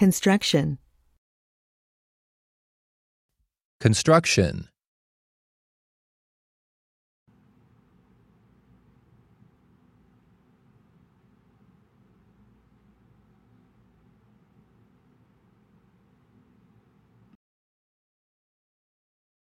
Construction. Construction.